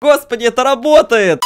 Господи, это работает!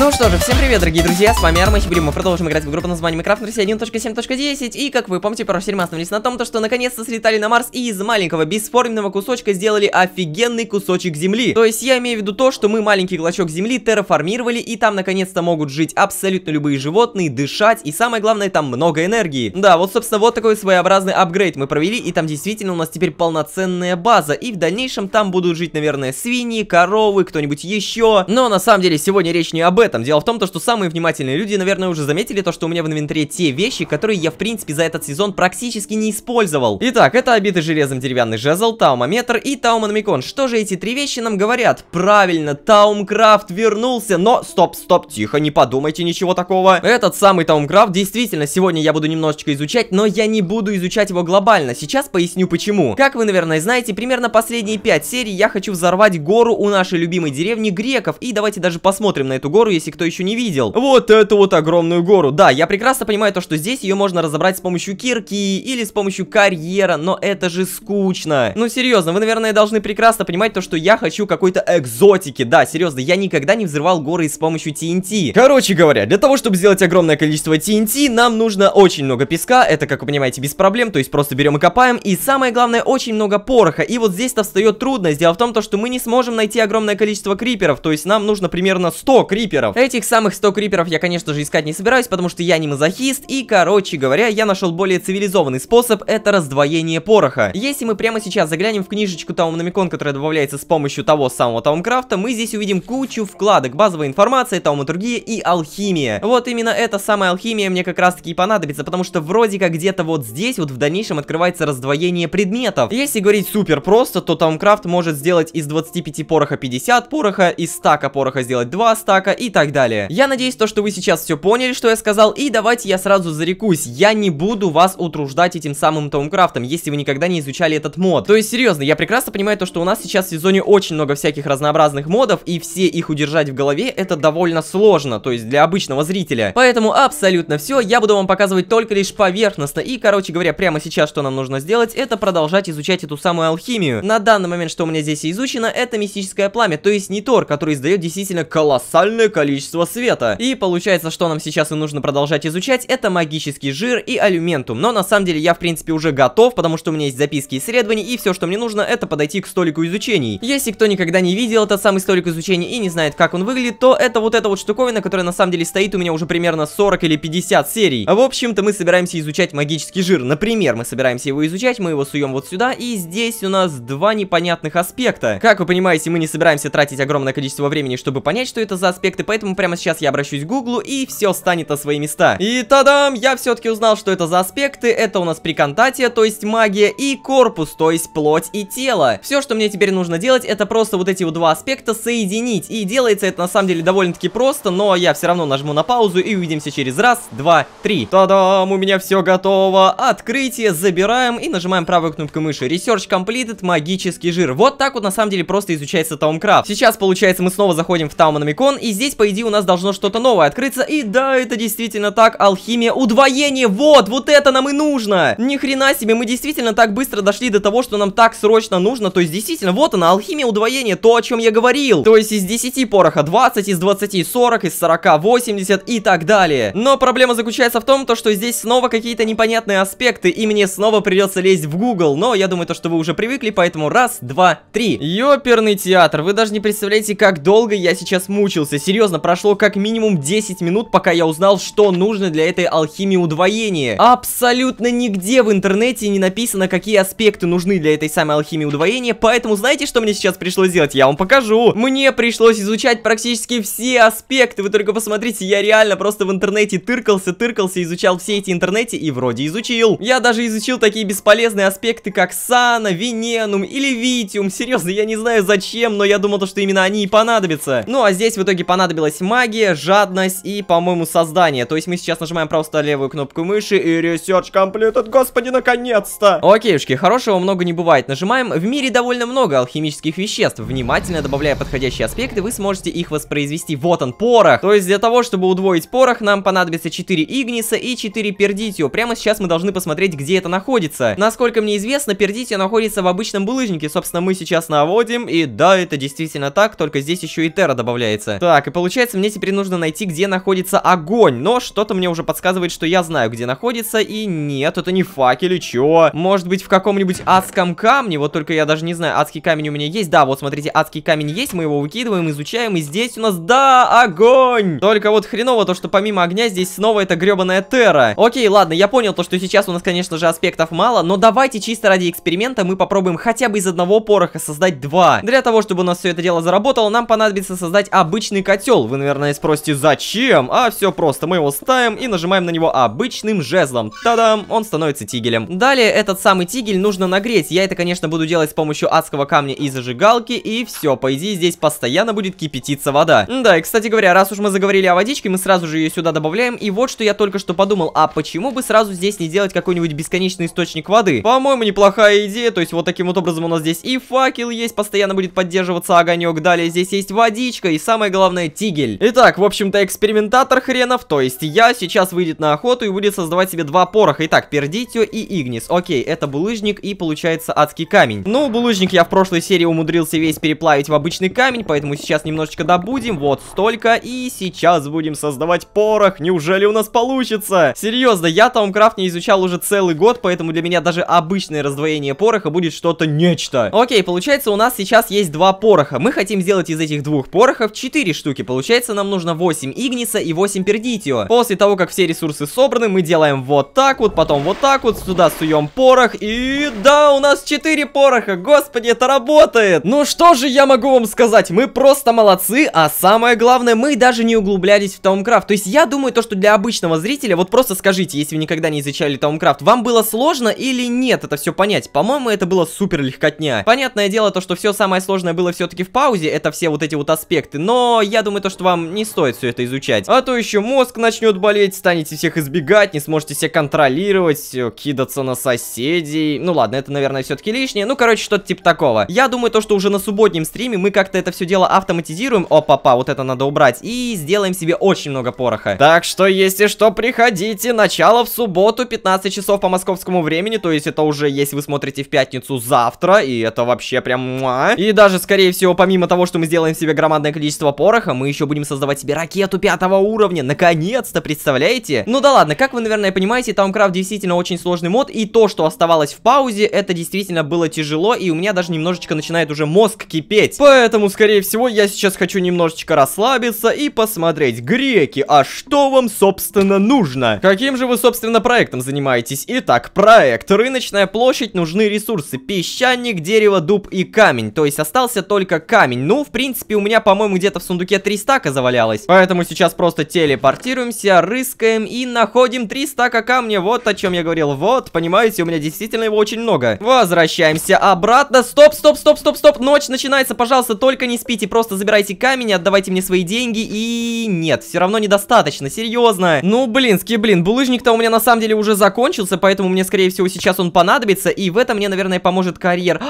Ну что же, всем привет, дорогие друзья, с вами Арма Хибри, мы продолжим играть в группу названия Minecraft Россия 1.7.10, и как вы помните, в прошлый мы остановились на том, то, что наконец-то слетали на Марс и из маленького бесформенного кусочка сделали офигенный кусочек Земли. То есть я имею в виду то, что мы маленький клочок Земли терраформировали, и там наконец-то могут жить абсолютно любые животные, дышать, и самое главное, там много энергии. Да, вот собственно, вот такой своеобразный апгрейд мы провели, и там действительно у нас теперь полноценная база, и в дальнейшем там будут жить, наверное, свиньи, коровы, кто-нибудь еще. Но на самом деле сегодня речь не об этом этом. Дело в том, что самые внимательные люди, наверное, уже заметили то, что у меня в инвентаре те вещи, которые я, в принципе, за этот сезон практически не использовал. Итак, это обитый железом деревянный жезл, таумометр и таумономикон. Что же эти три вещи нам говорят? Правильно, Таумкрафт вернулся, но... Стоп, стоп, тихо, не подумайте ничего такого. Этот самый Таумкрафт, действительно, сегодня я буду немножечко изучать, но я не буду изучать его глобально. Сейчас поясню почему. Как вы, наверное, знаете, примерно последние пять серий я хочу взорвать гору у нашей любимой деревни греков. И давайте даже посмотрим на эту гору, если кто еще не видел. Вот эту вот огромную гору. Да, я прекрасно понимаю то, что здесь ее можно разобрать с помощью кирки или с помощью карьера, но это же скучно. Ну, серьезно, вы, наверное, должны прекрасно понимать то, что я хочу какой-то экзотики. Да, серьезно, я никогда не взрывал горы с помощью TNT. Короче говоря, для того, чтобы сделать огромное количество TNT, нам нужно очень много песка. Это, как вы понимаете, без проблем, то есть просто берем и копаем. И самое главное, очень много пороха. И вот здесь-то встает трудность. Дело в том, то, что мы не сможем найти огромное количество криперов, то есть нам нужно примерно 100 криперов криперов. Этих самых 100 криперов я, конечно же, искать не собираюсь, потому что я не мазохист, и, короче говоря, я нашел более цивилизованный способ, это раздвоение пороха. Если мы прямо сейчас заглянем в книжечку Таумономикон, которая добавляется с помощью того самого Таумкрафта, мы здесь увидим кучу вкладок, базовая информация, тауматургия и алхимия. Вот именно эта самая алхимия мне как раз таки и понадобится, потому что вроде как где-то вот здесь вот в дальнейшем открывается раздвоение предметов. Если говорить супер просто, то Таумкрафт может сделать из 25 пороха 50 пороха, из стака пороха сделать 2 стака и так далее. Я надеюсь, то, что вы сейчас все поняли, что я сказал, и давайте я сразу зарекусь, я не буду вас утруждать этим самым Таумкрафтом, если вы никогда не изучали этот мод. То есть, серьезно, я прекрасно понимаю то, что у нас сейчас в сезоне очень много всяких разнообразных модов, и все их удержать в голове это довольно сложно, то есть для обычного зрителя. Поэтому абсолютно все, я буду вам показывать только лишь поверхностно, и, короче говоря, прямо сейчас, что нам нужно сделать, это продолжать изучать эту самую алхимию. На данный момент, что у меня здесь изучено, это мистическое пламя, то есть не Тор, который издает действительно колоссальное количество количество света. И получается, что нам сейчас и нужно продолжать изучать, это магический жир и алюментум. Но на самом деле я в принципе уже готов, потому что у меня есть записки исследований, и все, что мне нужно, это подойти к столику изучений. Если кто никогда не видел этот самый столик изучений и не знает, как он выглядит, то это вот эта вот штуковина, которая на самом деле стоит у меня уже примерно 40 или 50 серий. В общем-то, мы собираемся изучать магический жир. Например, мы собираемся его изучать, мы его суем вот сюда, и здесь у нас два непонятных аспекта. Как вы понимаете, мы не собираемся тратить огромное количество времени, чтобы понять, что это за аспекты, поэтому прямо сейчас я обращусь к Гуглу, и все станет на свои места. И тадам! Я все-таки узнал, что это за аспекты. Это у нас приконтатия, то есть магия, и корпус, то есть плоть и тело. Все, что мне теперь нужно делать, это просто вот эти вот два аспекта соединить. И делается это на самом деле довольно-таки просто, но я все равно нажму на паузу и увидимся через раз, два, три. Тадам! У меня все готово. Открытие, забираем и нажимаем правую кнопку мыши. Research completed, магический жир. Вот так вот на самом деле просто изучается Таумкрафт. Сейчас, получается, мы снова заходим в Таумономикон, и здесь по идее, у нас должно что-то новое открыться. И да, это действительно так, алхимия удвоение. Вот, вот это нам и нужно. Ни хрена себе, мы действительно так быстро дошли до того, что нам так срочно нужно. То есть, действительно, вот она, алхимия удвоение, то, о чем я говорил. То есть, из 10 пороха 20, из 20 40, из 40 80 и так далее. Но проблема заключается в том, то, что здесь снова какие-то непонятные аспекты, и мне снова придется лезть в Google. Но я думаю, то, что вы уже привыкли, поэтому раз, два, три. Ёперный театр, вы даже не представляете, как долго я сейчас мучился. Серьезно серьезно, прошло как минимум 10 минут, пока я узнал, что нужно для этой алхимии удвоения. Абсолютно нигде в интернете не написано, какие аспекты нужны для этой самой алхимии удвоения, поэтому знаете, что мне сейчас пришлось делать? Я вам покажу. Мне пришлось изучать практически все аспекты, вы только посмотрите, я реально просто в интернете тыркался, тыркался, изучал все эти интернете и вроде изучил. Я даже изучил такие бесполезные аспекты, как Сана, Вененум или Витиум. Серьезно, я не знаю зачем, но я думал, что именно они и понадобятся. Ну а здесь в итоге понадобится понадобилась магия, жадность и, по-моему, создание. То есть мы сейчас нажимаем просто левую кнопку мыши и research completed. Господи, наконец-то! Окейушки, хорошего много не бывает. Нажимаем. В мире довольно много алхимических веществ. Внимательно добавляя подходящие аспекты, вы сможете их воспроизвести. Вот он, порох. То есть для того, чтобы удвоить порох, нам понадобится 4 игниса и 4 пердитио. Прямо сейчас мы должны посмотреть, где это находится. Насколько мне известно, пердитио находится в обычном булыжнике. Собственно, мы сейчас наводим. И да, это действительно так, только здесь еще и терра добавляется. Так, и получается Получается, мне теперь нужно найти, где находится огонь. Но что-то мне уже подсказывает, что я знаю, где находится. И нет, это не факели, чё? Может быть, в каком-нибудь адском камне? Вот только я даже не знаю, адский камень у меня есть. Да, вот смотрите, адский камень есть. Мы его выкидываем, изучаем. И здесь у нас, да, огонь! Только вот хреново то, что помимо огня здесь снова эта гребаная терра. Окей, ладно, я понял то, что сейчас у нас, конечно же, аспектов мало. Но давайте чисто ради эксперимента мы попробуем хотя бы из одного пороха создать два. Для того, чтобы у нас все это дело заработало, нам понадобится создать обычный котел пошел. Вы, наверное, спросите, зачем? А все просто, мы его ставим и нажимаем на него обычным жезлом. Та-дам! Он становится тигелем. Далее этот самый тигель нужно нагреть. Я это, конечно, буду делать с помощью адского камня и зажигалки, и все. По идее, здесь постоянно будет кипятиться вода. Да, и, кстати говоря, раз уж мы заговорили о водичке, мы сразу же ее сюда добавляем. И вот что я только что подумал, а почему бы сразу здесь не делать какой-нибудь бесконечный источник воды? По-моему, неплохая идея. То есть вот таким вот образом у нас здесь и факел есть, постоянно будет поддерживаться огонек. Далее здесь есть водичка, и самое главное, тигель Тигель. Итак, в общем-то, экспериментатор хренов, то есть я, сейчас выйдет на охоту и будет создавать себе два пороха. Итак, Пердитио и Игнис. Окей, это булыжник и получается адский камень. Ну, булыжник я в прошлой серии умудрился весь переплавить в обычный камень, поэтому сейчас немножечко добудем, вот столько. И сейчас будем создавать порох. Неужели у нас получится? Серьезно, я Таумкрафт не изучал уже целый год, поэтому для меня даже обычное раздвоение пороха будет что-то нечто. Окей, получается у нас сейчас есть два пороха. Мы хотим сделать из этих двух порохов четыре штуки, получается Получается, нам нужно 8 Игниса и 8 Пердитио. После того, как все ресурсы собраны, мы делаем вот так вот, потом вот так вот, сюда суем порох, и... Да, у нас 4 пороха, господи, это работает! Ну что же я могу вам сказать, мы просто молодцы, а самое главное, мы даже не углублялись в Таумкрафт. То есть я думаю, то, что для обычного зрителя, вот просто скажите, если вы никогда не изучали Таумкрафт, вам было сложно или нет это все понять? По-моему, это было супер легкотня. Понятное дело, то, что все самое сложное было все-таки в паузе, это все вот эти вот аспекты, но я думаю, думаю, то, что вам не стоит все это изучать. А то еще мозг начнет болеть, станете всех избегать, не сможете себя контролировать, кидаться на соседей. Ну ладно, это, наверное, все-таки лишнее. Ну, короче, что-то типа такого. Я думаю, то, что уже на субботнем стриме мы как-то это все дело автоматизируем. О, папа, вот это надо убрать. И сделаем себе очень много пороха. Так что, если что, приходите. Начало в субботу, 15 часов по московскому времени. То есть это уже, если вы смотрите в пятницу, завтра. И это вообще прям... И даже, скорее всего, помимо того, что мы сделаем себе громадное количество пороха, мы еще будем создавать себе ракету пятого уровня. Наконец-то, представляете? Ну да ладно, как вы, наверное, понимаете, Таумкрафт действительно очень сложный мод, и то, что оставалось в паузе, это действительно было тяжело, и у меня даже немножечко начинает уже мозг кипеть. Поэтому, скорее всего, я сейчас хочу немножечко расслабиться и посмотреть. Греки, а что вам, собственно, нужно? Каким же вы, собственно, проектом занимаетесь? Итак, проект. Рыночная площадь, нужны ресурсы. Песчаник, дерево, дуб и камень. То есть остался только камень. Ну, в принципе, у меня, по-моему, где-то в сундуке три стака завалялось. Поэтому сейчас просто телепортируемся, рыскаем и находим 3 стака камня. Вот о чем я говорил. Вот, понимаете, у меня действительно его очень много. Возвращаемся обратно. Стоп, стоп, стоп, стоп, стоп. Ночь начинается, пожалуйста, только не спите. Просто забирайте камень, отдавайте мне свои деньги. И нет, все равно недостаточно, серьезно. Ну, блинский, блин, булыжник-то у меня на самом деле уже закончился, поэтому мне, скорее всего, сейчас он понадобится. И в этом мне, наверное, поможет карьер.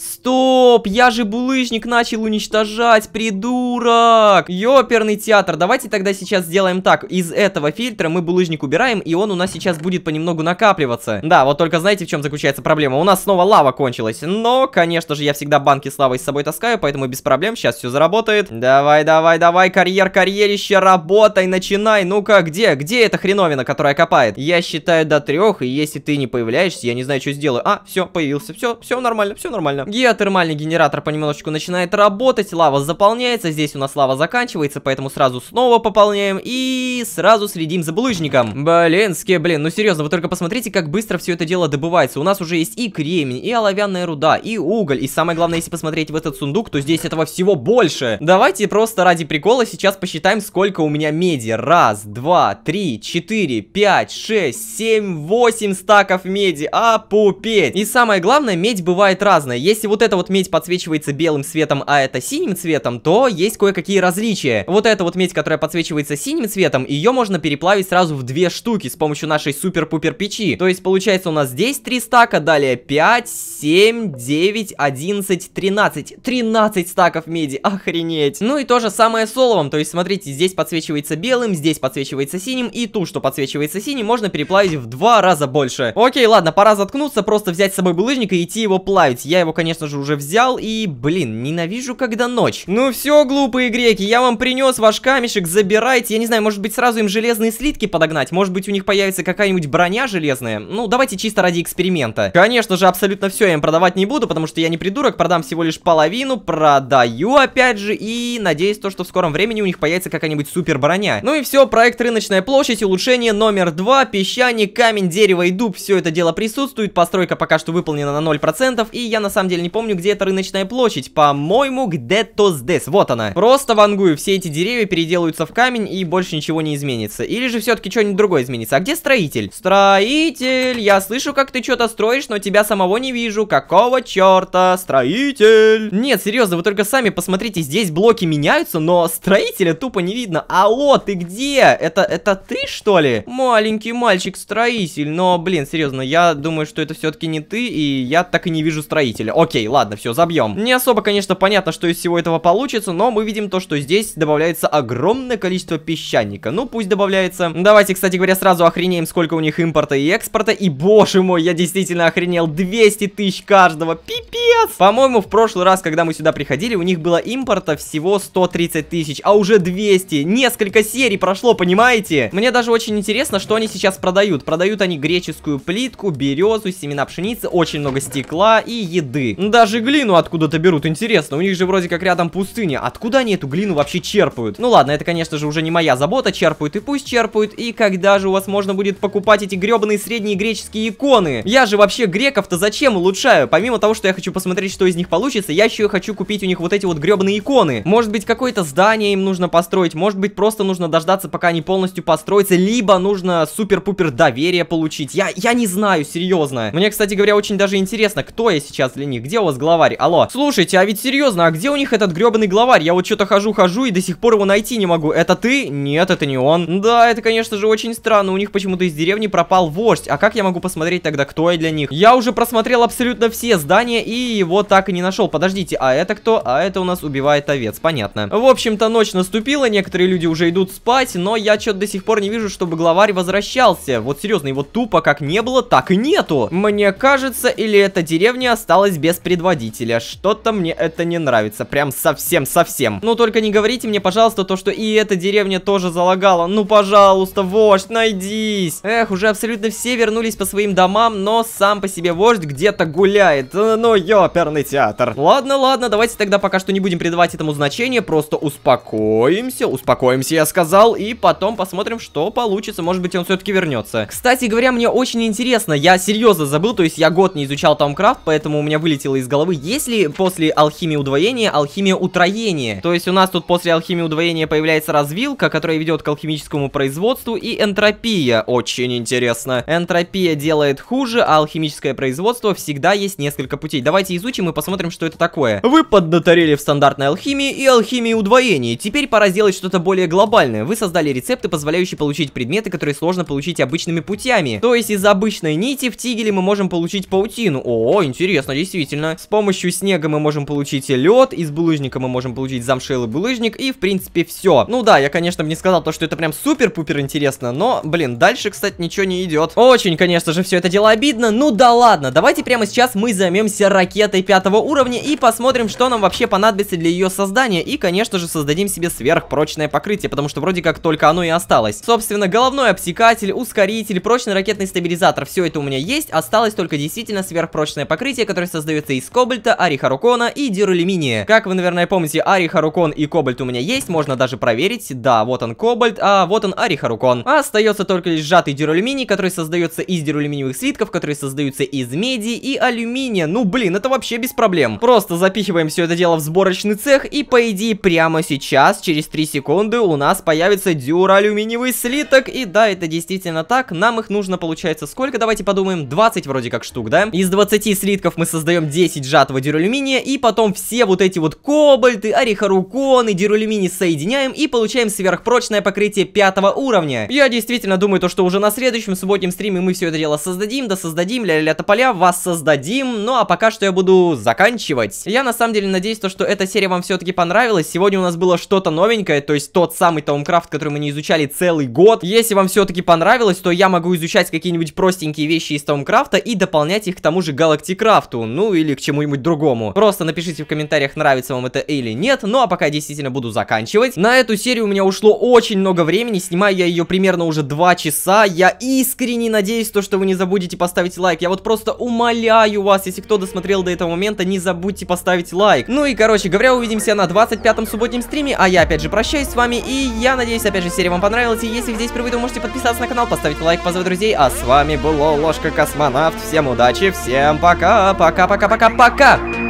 Стоп, я же булыжник начал уничтожать, придурок. Ёперный театр, давайте тогда сейчас сделаем так. Из этого фильтра мы булыжник убираем, и он у нас сейчас будет понемногу накапливаться. Да, вот только знаете, в чем заключается проблема? У нас снова лава кончилась. Но, конечно же, я всегда банки с лавой с собой таскаю, поэтому без проблем сейчас все заработает. Давай, давай, давай, карьер, карьерище, работай, начинай. Ну-ка, где? Где эта хреновина, которая копает? Я считаю до трех, и если ты не появляешься, я не знаю, что сделаю. А, все, появился, все, все нормально, все нормально. Геотермальный генератор понемножечку начинает работать, лава заполняется, здесь у нас лава заканчивается, поэтому сразу снова пополняем и сразу следим за булыжником. Блинские, блин, ну серьезно, вы только посмотрите, как быстро все это дело добывается. У нас уже есть и кремень, и оловянная руда, и уголь, и самое главное, если посмотреть в этот сундук, то здесь этого всего больше. Давайте просто ради прикола сейчас посчитаем, сколько у меня меди. Раз, два, три, четыре, пять, шесть, семь, восемь стаков меди. А, И самое главное, медь бывает разная. Есть если вот эта вот медь подсвечивается белым светом, а это синим цветом, то есть кое-какие различия. Вот эта вот медь, которая подсвечивается синим цветом, ее можно переплавить сразу в две штуки с помощью нашей супер-пупер печи. То есть получается у нас здесь 3 стака, далее 5, 7, 9, 11, 13. 13 стаков меди, охренеть. Ну и то же самое с оловом, то есть смотрите, здесь подсвечивается белым, здесь подсвечивается синим, и ту, что подсвечивается синим, можно переплавить в два раза больше. Окей, ладно, пора заткнуться, просто взять с собой булыжник и идти его плавить. Я его, конечно, конечно же, уже взял и, блин, ненавижу, когда ночь. Ну все, глупые греки, я вам принес ваш камешек, забирайте. Я не знаю, может быть, сразу им железные слитки подогнать? Может быть, у них появится какая-нибудь броня железная? Ну, давайте чисто ради эксперимента. Конечно же, абсолютно все я им продавать не буду, потому что я не придурок, продам всего лишь половину, продаю опять же, и надеюсь то, что в скором времени у них появится какая-нибудь супер броня. Ну и все, проект рыночная площадь, улучшение номер два, песчаник, камень, дерево и дуб, все это дело присутствует, постройка пока что выполнена на 0%, и я на самом деле не помню, где эта рыночная площадь. По-моему, где-то здесь. Вот она. Просто вангую, все эти деревья переделаются в камень и больше ничего не изменится. Или же все-таки что-нибудь другое изменится. А где строитель? Строитель, я слышу, как ты что-то строишь, но тебя самого не вижу. Какого черта? Строитель! Нет, серьезно, вы только сами посмотрите, здесь блоки меняются, но строителя тупо не видно. Алло, ты где? Это, это ты, что ли? Маленький мальчик-строитель. Но, блин, серьезно, я думаю, что это все-таки не ты, и я так и не вижу строителя окей, ладно, все, забьем. Не особо, конечно, понятно, что из всего этого получится, но мы видим то, что здесь добавляется огромное количество песчаника. Ну, пусть добавляется. Давайте, кстати говоря, сразу охренеем, сколько у них импорта и экспорта. И, боже мой, я действительно охренел. 200 тысяч каждого. Пипец! По-моему, в прошлый раз, когда мы сюда приходили, у них было импорта всего 130 тысяч, а уже 200. Несколько серий прошло, понимаете? Мне даже очень интересно, что они сейчас продают. Продают они греческую плитку, березу, семена пшеницы, очень много стекла и еды. Ну, даже глину откуда-то берут, интересно. У них же вроде как рядом пустыня. Откуда они эту глину вообще черпают? Ну ладно, это, конечно же, уже не моя забота. Черпают и пусть черпают. И когда же у вас можно будет покупать эти гребаные средние греческие иконы? Я же вообще греков-то зачем улучшаю? Помимо того, что я хочу посмотреть, что из них получится, я еще хочу купить у них вот эти вот гребаные иконы. Может быть, какое-то здание им нужно построить. Может быть, просто нужно дождаться, пока они полностью построятся. Либо нужно супер-пупер доверие получить. Я, я не знаю, серьезно. Мне, кстати говоря, очень даже интересно, кто я сейчас для них. Где у вас главарь? Алло. Слушайте, а ведь серьезно, а где у них этот гребаный главарь? Я вот что-то хожу-хожу и до сих пор его найти не могу. Это ты? Нет, это не он. Да, это, конечно же, очень странно. У них почему-то из деревни пропал вождь. А как я могу посмотреть тогда, кто я для них? Я уже просмотрел абсолютно все здания и его так и не нашел. Подождите, а это кто? А это у нас убивает овец, понятно. В общем-то, ночь наступила, некоторые люди уже идут спать, но я что-то до сих пор не вижу, чтобы главарь возвращался. Вот серьезно, его тупо как не было, так и нету. Мне кажется, или эта деревня осталась без без предводителя. Что-то мне это не нравится. Прям совсем-совсем. Ну, только не говорите мне, пожалуйста, то, что и эта деревня тоже залагала. Ну, пожалуйста, вождь, найдись. Эх, уже абсолютно все вернулись по своим домам, но сам по себе вождь где-то гуляет. Э, ну, ёперный театр. Ладно, ладно, давайте тогда пока что не будем придавать этому значение. Просто успокоимся. Успокоимся, я сказал. И потом посмотрим, что получится. Может быть, он все-таки вернется. Кстати говоря, мне очень интересно. Я серьезно забыл, то есть я год не изучал Тамкрафт, поэтому у меня вылетел вылетело из головы. Если после алхимии удвоения алхимия утроения? То есть у нас тут после алхимии удвоения появляется развилка, которая ведет к алхимическому производству, и энтропия. Очень интересно. Энтропия делает хуже, а алхимическое производство всегда есть несколько путей. Давайте изучим и посмотрим, что это такое. Вы поднаторели в стандартной алхимии и алхимии удвоения. Теперь пора сделать что-то более глобальное. Вы создали рецепты, позволяющие получить предметы, которые сложно получить обычными путями. То есть из обычной нити в тигеле мы можем получить паутину. О, интересно, действительно действительно. С помощью снега мы можем получить лед, из булыжника мы можем получить замшелый булыжник, и в принципе все. Ну да, я, конечно, бы не сказал то, что это прям супер-пупер интересно, но, блин, дальше, кстати, ничего не идет. Очень, конечно же, все это дело обидно. Ну да ладно, давайте прямо сейчас мы займемся ракетой пятого уровня и посмотрим, что нам вообще понадобится для ее создания. И, конечно же, создадим себе сверхпрочное покрытие, потому что вроде как только оно и осталось. Собственно, головной обсекатель, ускоритель, прочный ракетный стабилизатор, все это у меня есть. Осталось только действительно сверхпрочное покрытие, которое создает складывается из кобальта, ари харукона и диролюминия. Как вы, наверное, помните, ари харукон и кобальт у меня есть, можно даже проверить. Да, вот он кобальт, а вот он ари харукон. А остается только лишь сжатый диролюминий, который создается из диролюминиевых слитков, которые создаются из меди и алюминия. Ну, блин, это вообще без проблем. Просто запихиваем все это дело в сборочный цех, и по идее прямо сейчас, через 3 секунды, у нас появится дюралюминиевый слиток. И да, это действительно так, нам их нужно, получается, сколько? Давайте подумаем, 20 вроде как штук, да? Из 20 слитков мы создаем 10 сжатого дюралюминия, и потом все вот эти вот кобальты, орехоруконы, дюралюминий соединяем и получаем сверхпрочное покрытие пятого уровня. Я действительно думаю, то, что уже на следующем субботнем стриме мы все это дело создадим, да создадим, ля-ля-ля тополя, вас создадим, ну а пока что я буду заканчивать. Я на самом деле надеюсь, то, что эта серия вам все-таки понравилась, сегодня у нас было что-то новенькое, то есть тот самый Таумкрафт, который мы не изучали целый год. Если вам все-таки понравилось, то я могу изучать какие-нибудь простенькие вещи из Таумкрафта и дополнять их к тому же Галактикрафту, ну или к чему-нибудь другому. Просто напишите в комментариях, нравится вам это или нет. Ну а пока я действительно буду заканчивать. На эту серию у меня ушло очень много времени, снимаю я ее примерно уже 2 часа. Я искренне надеюсь, то, что вы не забудете поставить лайк. Я вот просто умоляю вас, если кто досмотрел до этого момента, не забудьте поставить лайк. Ну и короче говоря, увидимся на 25-м субботнем стриме, а я опять же прощаюсь с вами, и я надеюсь, опять же, серия вам понравилась, и если здесь впервые, можете подписаться на канал, поставить лайк, позвать друзей, а с вами была Ложка Космонавт, всем удачи, всем пока, пока-пока. cá, pra cá, pra cá.